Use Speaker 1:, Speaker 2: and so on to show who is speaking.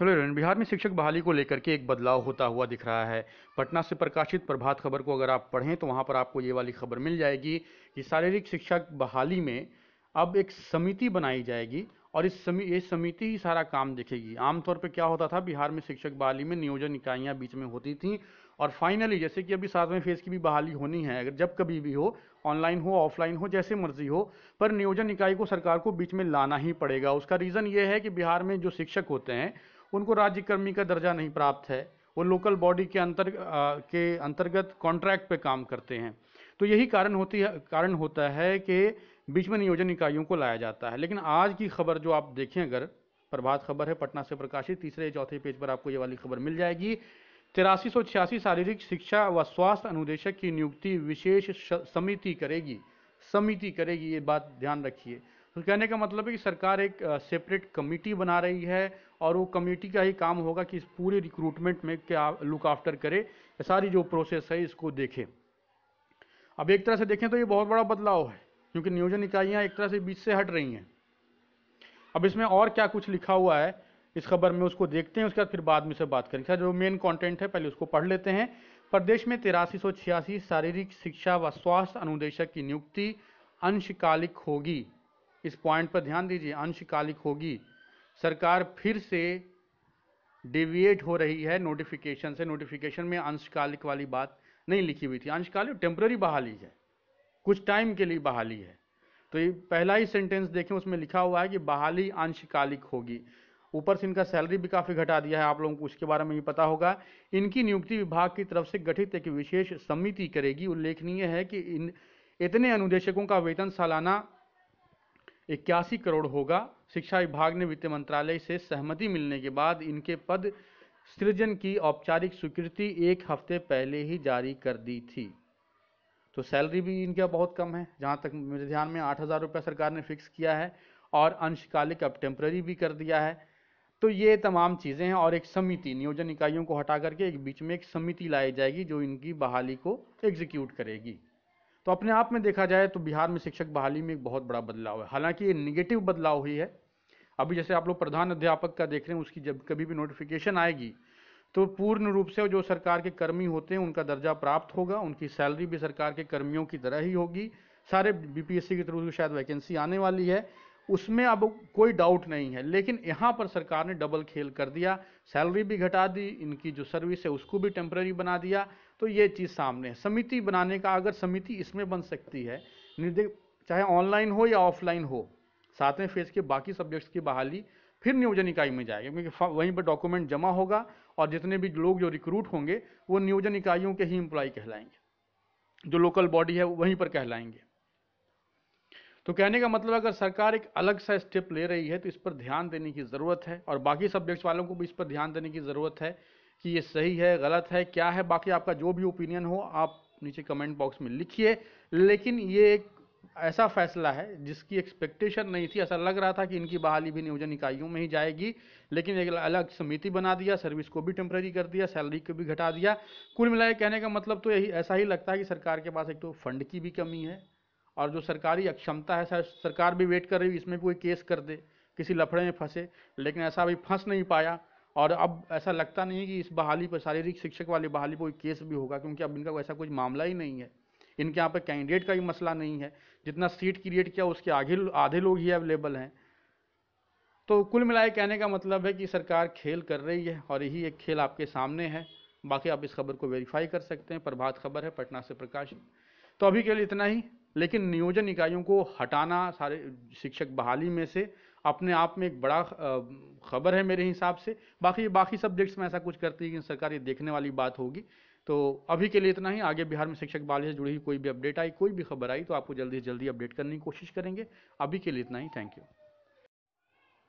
Speaker 1: hello run Bihar में शिक्षक बहाली को लेकर के एक बदलाव होता हुआ दिख रहा है पटना से प्रकाशित प्रभात खबर को अगर आप पढ़ें तो वहाँ पर आपको ये वाली खबर मिल जाएगी कि शारीरिक शिक्षक बहाली में अब एक समिति बनाई जाएगी और इस समी ये समिति ही सारा काम देखेगी आमतौर पर क्या होता था बिहार में शिक्षक बहाली में नियोजन इकाइयाँ बीच में होती थी और फाइनली जैसे कि अभी सातवें फेज़ की भी बहाली होनी है अगर जब कभी भी हो ऑनलाइन हो ऑफलाइन हो जैसे मर्जी हो पर नियोजन इकाई को सरकार को बीच में लाना ही पड़ेगा उसका रीज़न ये है कि बिहार में जो शिक्षक होते हैं उनको राज्यकर्मी का दर्जा नहीं प्राप्त है वो लोकल बॉडी के अंतर आ, के अंतर्गत कॉन्ट्रैक्ट पे काम करते हैं तो यही कारण होती है कारण होता है कि बीच में नियोजन इकाइयों को लाया जाता है लेकिन आज की खबर जो आप देखें अगर प्रभात खबर है पटना से प्रकाशित तीसरे चौथे पेज पर आपको ये वाली खबर मिल जाएगी तिरासी सौ छियासी शारीरिक शिक्षा व स्वास्थ्य अनुदेशक की नियुक्ति विशेष समिति करेगी समिति करेगी ये बात ध्यान रखिए तो कहने का मतलब है कि सरकार एक सेपरेट कमेटी बना रही है और वो कमेटी का ही काम होगा कि इस पूरे रिक्रूटमेंट में क्या लुक आफ्टर करे सारी जो प्रोसेस है इसको देखें अब एक तरह से देखें तो ये बहुत बड़ा बदलाव है क्योंकि नियोजन इकाइयाँ एक तरह से बीच से हट रही हैं अब इसमें और क्या कुछ लिखा हुआ है इस खबर में उसको देखते हैं उसके बाद फिर बाद में से बात करेंगे जो मेन कंटेंट है पहले उसको पढ़ लेते हैं प्रदेश में तिरासी शारीरिक शिक्षा व स्वास्थ्य अनुदेशक की नियुक्ति अंशकालिक होगी इस पॉइंट पर ध्यान दीजिए अंशकालिक होगी सरकार फिर से डिविएट हो रही है नोटिफिकेशन से नोटिफिकेशन में अंशकालिक वाली बात नहीं लिखी हुई थी अंशकालिक टेम्प्ररी बहाली है कुछ टाइम के लिए बहाली है तो ये पहला ही सेंटेंस देखें उसमें लिखा हुआ है कि बहाली अंशकालिक होगी ऊपर से इनका सैलरी भी काफ़ी घटा दिया है आप लोगों को उसके बारे में भी पता होगा इनकी नियुक्ति विभाग की तरफ से गठित एक विशेष समिति करेगी उल्लेखनीय है कि इन इतने अनुदेशकों का वेतन सालाना इक्यासी करोड़ होगा शिक्षा विभाग ने वित्त मंत्रालय से सहमति मिलने के बाद इनके पद सृजन की औपचारिक स्वीकृति एक हफ्ते पहले ही जारी कर दी थी तो सैलरी भी इनका बहुत कम है जहाँ तक मेरे ध्यान में आठ हज़ार रुपये सरकार ने फिक्स किया है और अंशकालिक अब टेम्प्रेरी भी कर दिया है तो ये तमाम चीज़ें हैं और एक समिति नियोजन इकाइयों को हटा करके एक बीच में एक समिति लाई जाएगी जो इनकी बहाली को एग्जीक्यूट करेगी तो अपने आप में देखा जाए तो बिहार में शिक्षक बहाली में एक बहुत बड़ा बदलाव है हालांकि ये निगेटिव बदलाव हुई है अभी जैसे आप लोग प्रधान अध्यापक का देख रहे हैं उसकी जब कभी भी नोटिफिकेशन आएगी तो पूर्ण रूप से जो सरकार के कर्मी होते हैं उनका दर्जा प्राप्त होगा उनकी सैलरी भी सरकार के कर्मियों की तरह ही होगी सारे बीपीएससी के थ्रू शायद वैकेंसी आने वाली है उसमें अब कोई डाउट नहीं है लेकिन यहाँ पर सरकार ने डबल खेल कर दिया सैलरी भी घटा दी इनकी जो सर्विस है उसको भी टेम्प्रेरी बना दिया तो ये चीज़ सामने है समिति बनाने का अगर समिति इसमें बन सकती है निर्देश चाहे ऑनलाइन हो या ऑफलाइन हो सातवें फेज के बाकी सब्जेक्ट्स की बहाली फिर नियोजन इकाई में जाएगी क्योंकि वहीं पर डॉक्यूमेंट जमा होगा और जितने भी लोग जो रिक्रूट होंगे वो नियोजन इकाइयों के ही एम्प्लॉय कहलाएंगे जो लोकल बॉडी है वहीं पर कहलाएंगे तो कहने का मतलब अगर सरकार एक अलग सा स्टेप ले रही है तो इस पर ध्यान देने की ज़रूरत है और बाकी सब्जेक्ट्स वालों को भी इस पर ध्यान देने की ज़रूरत है कि ये सही है गलत है क्या है बाकी आपका जो भी ओपिनियन हो आप नीचे कमेंट बॉक्स में लिखिए लेकिन ये एक ऐसा फैसला है जिसकी एक्सपेक्टेशन नहीं थी ऐसा लग रहा था कि इनकी बहाली भी नियोजन इकाइयों में ही जाएगी लेकिन एक अलग समिति बना दिया सर्विस को भी टेम्प्रेरी कर दिया सैलरी को भी घटा दिया कुल मिलाकर कहने का मतलब तो यही ऐसा ही लगता है कि सरकार के पास एक तो फंड की भी कमी है और जो सरकारी अक्षमता है सर सरकार भी वेट कर रही है इसमें कोई केस कर दे किसी लफड़े में फंसे लेकिन ऐसा अभी फंस नहीं पाया और अब ऐसा लगता नहीं है कि इस बहाली पर शारीरिक शिक्षक वाली बहाली पर कोई केस भी होगा क्योंकि अब इनका ऐसा कोई मामला ही नहीं है इनके यहाँ पर कैंडिडेट का भी मसला नहीं है जितना सीट क्रिएट किया उसके आगे आधे लोग ही अवेलेबल हैं तो कुल मिलाए कहने का मतलब है कि सरकार खेल कर रही है और यही एक खेल आपके सामने है बाकी आप इस खबर को वेरीफाई कर सकते हैं प्रभात खबर है पटना से प्रकाशित तो अभी के लिए इतना ही लेकिन नियोजन इकाइयों को हटाना सारे शिक्षक बहाली में से अपने आप में एक बड़ा खबर है मेरे हिसाब से बाकी बाकी सब्जेक्ट्स में ऐसा कुछ करती है कि सरकार ये देखने वाली बात होगी तो अभी के लिए इतना ही आगे बिहार में शिक्षक बहाली से जुड़ी हुई कोई भी अपडेट आई कोई भी खबर आई तो आपको जल्दी से जल्दी अपडेट करने की कोशिश करेंगे अभी के लिए इतना ही थैंक यू